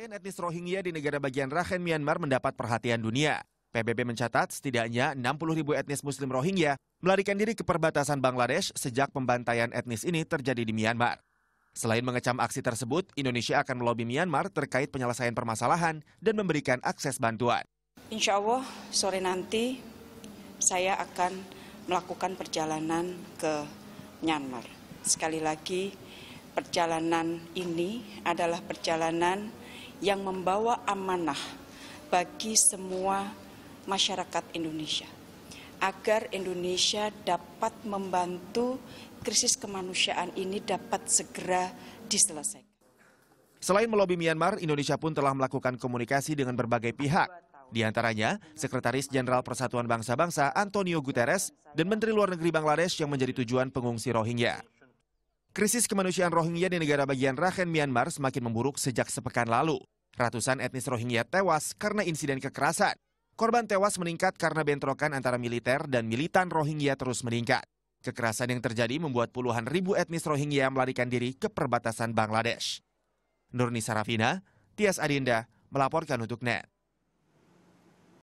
Kekecewaan etnis Rohingya di negara bagian Rakhine Myanmar mendapat perhatian dunia. PBB mencatat setidaknya 60 ribu etnis muslim Rohingya melarikan diri ke perbatasan Bangladesh sejak pembantaian etnis ini terjadi di Myanmar. Selain mengecam aksi tersebut, Indonesia akan melobi Myanmar terkait penyelesaian permasalahan dan memberikan akses bantuan. Insya Allah sore nanti saya akan melakukan perjalanan ke Myanmar. Sekali lagi, perjalanan ini adalah perjalanan yang membawa amanah bagi semua masyarakat Indonesia agar Indonesia dapat membantu krisis kemanusiaan ini dapat segera diselesaikan. Selain melobi Myanmar, Indonesia pun telah melakukan komunikasi dengan berbagai pihak. Di antaranya, Sekretaris Jenderal Persatuan Bangsa-Bangsa Antonio Guterres dan Menteri Luar Negeri Bangladesh yang menjadi tujuan pengungsi Rohingya. Krisis kemanusiaan Rohingya di negara bagian Rakhine Myanmar semakin memburuk sejak sepekan lalu. Ratusan etnis Rohingya tewas karena insiden kekerasan. Korban tewas meningkat karena bentrokan antara militer dan militan Rohingya terus meningkat. Kekerasan yang terjadi membuat puluhan ribu etnis Rohingya melarikan diri ke perbatasan Bangladesh. Nurni Sarafina, Tias Adinda, melaporkan untuk NET.